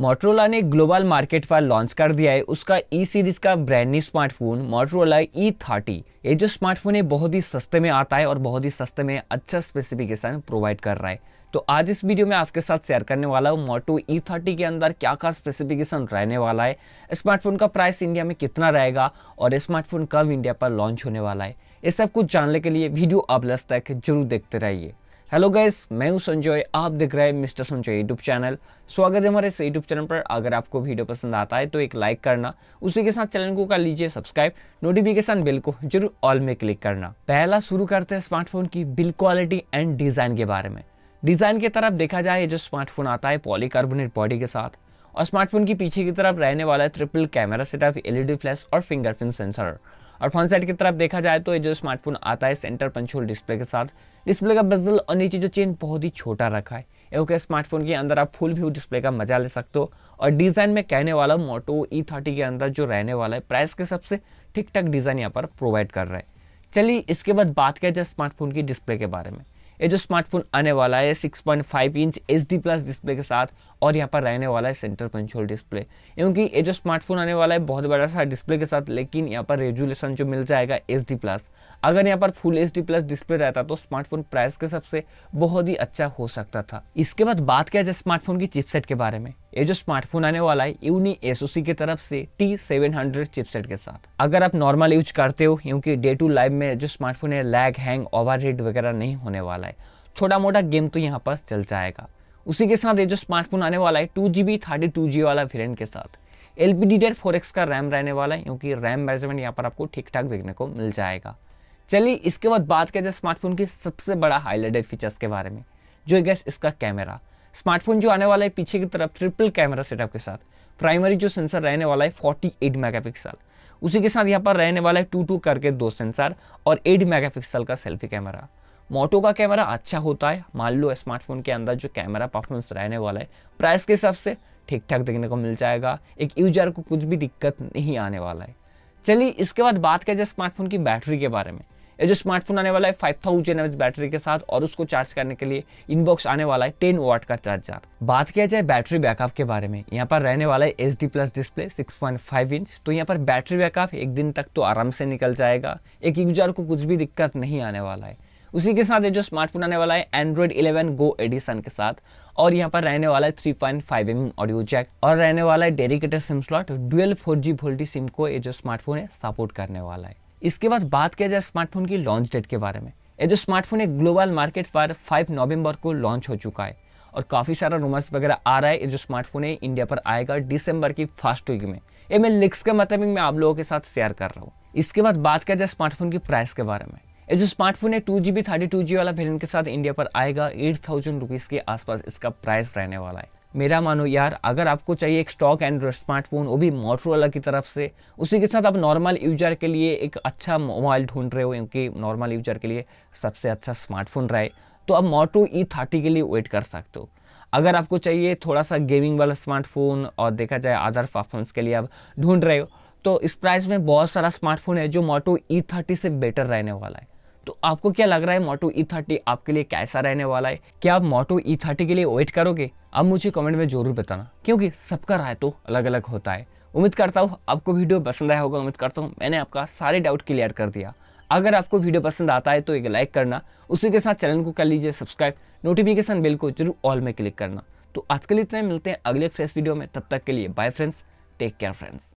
Motorola ने global market पर launch कर दिया है उसका ई e सीरीज़ का brand new smartphone Motorola E thirty ये जो स्मार्टफोन है बहुत ही सस्ते में आता है और बहुत ही सस्ते में अच्छा स्पेसिफिकेशन प्रोवाइड कर रहा है तो आज इस वीडियो में आपके साथ शेयर करने वाला हूँ मोटो ई थर्टी के अंदर क्या क्या स्पेसिफिकेशन रहने वाला है स्मार्टफोन का प्राइस इंडिया में कितना रहेगा और स्मार्टफोन कब इंडिया पर लॉन्च होने वाला है ये सब कुछ जानने के लिए वीडियो अब तक जरूर देखते रहिए हेलो गैस मैं हूं संजय आप देख रहे हैं मिस्टर संजय यूट्यूब चैनल स्वागत है हमारे इस यूट्यूब चैनल पर अगर आपको वीडियो पसंद आता है तो एक लाइक करना उसी के साथ चैनल को कर लीजिए सब्सक्राइब नोटिफिकेशन बिल को जरूर ऑल में क्लिक करना पहला शुरू करते हैं स्मार्टफोन की बिल क्वालिटी एंड डिज़ाइन के बारे में डिज़ाइन की तरफ देखा जाए जो स्मार्टफोन आता है पॉलीकार्बोनेट बॉडी के साथ और स्मार्टफोन की पीछे की तरफ रहने वाला है triple camera setup LED flash और फिंगरप्रिंट सेंसर और फ्रंट साइड की तरफ देखा जाए तो ये जो स्मार्टफोन आता है सेंटर पंचोल डिस्प्ले के साथ डिस्प्ले का बजल और नीचे जो चेन बहुत ही छोटा रखा है ओके स्मार्टफोन के अंदर आप फुल व्यू डिस्प्ले का मजा ले सकते हो और डिज़ाइन में कहने वाला मोटो ई थर्टी के अंदर जो रहने वाला है प्राइस के सबसे ठीक ठाक डिज़ाइन यहाँ पर प्रोवाइड कर रहा है चलिए इसके बाद बात किया जाए स्मार्टफोन की डिस्प्ले के बारे में ये जो स्मार्टफोन आने वाला है 6.5 inch H D plus display के साथ और यहाँ पर रहने वाला है सेंटर पंचोल डिस्प्ले क्योंकि ये जो स्मार्टफोन आने वाला है बहुत बड़ा सा डिस्प्ले के साथ लेकिन यहाँ पर रेजुलेशन जो मिल जाएगा एच डी प्लस अगर यहाँ पर full H D plus display रहता तो स्मार्टफोन प्राइस के हिसाब से बहुत ही अच्छा हो सकता था इसके बाद बात किया जाए स्मार्टफोन की चिपसेट के बारे में ये जो स्मार्टफोन आने वाला है यूनी एसओसी की तरफ से टी सेवन हंड्रेड चिपसेट के साथ अगर आप नॉर्मल यूज करते हो क्योंकि डे टू लाइफ में जो स्मार्टफोन है लैग हैंग ओवर वगैरह नहीं होने वाला है है छोटा मोटा गेम तो यहाँ पर चल जाएगा उसी के साथ ये जो स्मार्टफोन आने वाला है two G B thirty two G B variant के साथ L P D D R four X का रैम रहने वाला है क्योंकि रैम मेजरमेंट यहाँ पर आपको ठीक ठाक देखने को मिल जाएगा चलिए इसके बाद बात किया जाए स्मार्टफोन के सबसे बड़ा हाईलाइटेड फीचर्स के बारे में जो है गैस इसका कैमरा स्मार्टफोन जो आने वाला है पीछे की तरफ ट्रिपल कैमरा सेटअप के साथ प्राइमरी जो सेंसर रहने वाला है फोर्टी 48 मेगापिक्सल उसी के साथ यहाँ पर रहने वाला है टू टू करके दो सेंसर और 8 मेगापिक्सल का सेल्फी कैमरा मोटो का कैमरा अच्छा होता है मान लो स्मार्टफोन के अंदर जो कैमरा परफॉर्मेंस रहने वाला है प्राइस के हिसाब से ठीक ठाक देखने को मिल जाएगा एक यूजर को कुछ भी दिक्कत नहीं आने वाला है चलिए इसके बाद बात करें स्मार्टफोन की बैटरी के बारे में ये जो स्मार्टफोन आने वाला है फाइव थाउजेंड बैटरी के साथ और उसको चार्ज करने के लिए इनबॉक्स आने वाला है टेन वाट का चार्जर बात किया जाए बैटरी बैकअप के बारे में यहाँ पर रहने वाला है H D plus display six point five inch तो यहाँ पर बैटरी बैकअप एक दिन तक तो आराम से निकल जाएगा एक यूजर को कुछ भी दिक्कत नहीं आने वाला है उसी के साथ ये जो स्मार्टफोन आने वाला है एंड्रॉइड 11 गो एडिशन के साथ और यहाँ पर रहने वाला है 3.5 पॉइंट एम ऑडियो जैक और रहने वाला है dedicated SIM slot dual four G VoLTE SIM को ये जो स्मार्टफोन है सपोर्ट करने वाला है इसके बाद बात किया जाए स्मार्टफोन की लॉन्च डेट के बारे में ये जो स्मार्टफोन है ग्लोबल मार्केट पर फाइव नवम्बर को लॉन्च हो चुका है और काफ़ी सारा रूमर्स वगैरह आ रहा है ये जो स्मार्टफोन है इंडिया पर आएगा डिसम्बर की फर्स्ट वीक में ये मैं लिंक्स के मतलब मैं आप लोगों के साथ शेयर कर रहा हूँ इसके बाद बात किया जाए स्मार्टफोन की प्राइस के बारे में जो स्मार्टफोन है two G B thirty two G B variant के साथ इंडिया पर आएगा एट थाउजेंड रुपीज़ के आसपास इसका प्राइस रहने वाला है मेरा मानो यार अगर आपको चाहिए एक स्टॉक एंड्रॉयड स्मार्टफोन वो भी मोटरोला की तरफ से उसी के साथ आप नॉर्मल यूजर के लिए एक अच्छा मोबाइल ढूंढ रहे हो क्योंकि नॉर्मल यूजर के लिए सबसे अच्छा स्मार्टफोन रहे तो आप मोटो ई थर्टी के लिए वेट कर सकते हो अगर आपको चाहिए थोड़ा सा गेमिंग वाला स्मार्टफोन और देखा जाए अदर परफॉर्मेंस के लिए आप ढूंढ रहे हो तो इस प्राइस में बहुत सारा स्मार्टफोन है जो मोटो ई थर्टी से बेटर रहने वाला है तो आपको क्या लग रहा है मोटो ई थर्टी आपके लिए कैसा रहने वाला है क्या आप मोटो ई थर्टी के लिए वेट करोगे आप मुझे कमेंट में जरूर बताना क्योंकि सबका राय तो अलग अलग होता है उम्मीद करता हूँ आपको वीडियो पसंद आया होगा उम्मीद करता हूँ मैंने आपका सारे डाउट क्लियर कर दिया अगर आपको वीडियो पसंद आता है तो एक लाइक करना उसी के साथ चैनल को कर लीजिए सब्सक्राइब नोटिफिकेशन बिल को जरूर ऑल में क्लिक करना तो आज के लिए इतने मिलते हैं अगले फ्रेश वीडियो में तब तक के लिए bye friends take care friends